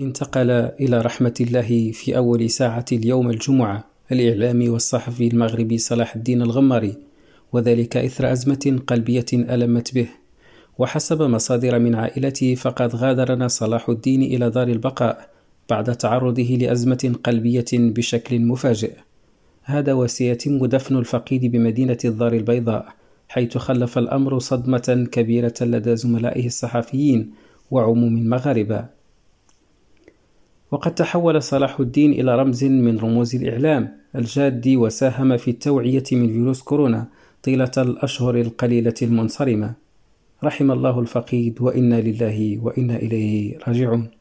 انتقل إلى رحمة الله في أول ساعة اليوم الجمعة الإعلامي والصحفي المغربي صلاح الدين الغماري وذلك إثر أزمة قلبية ألمت به وحسب مصادر من عائلته فقد غادرنا صلاح الدين إلى دار البقاء بعد تعرضه لأزمة قلبية بشكل مفاجئ هذا وسيتم دفن الفقيد بمدينة الدار البيضاء حيث خلف الأمر صدمة كبيرة لدى زملائه الصحفيين وعموم المغاربة وقد تحول صلاح الدين إلى رمز من رموز الإعلام الجاد وساهم في التوعية من فيروس كورونا طيلة الأشهر القليلة المنصرمة رحم الله الفقيد وإنا لله وإنا إليه راجعون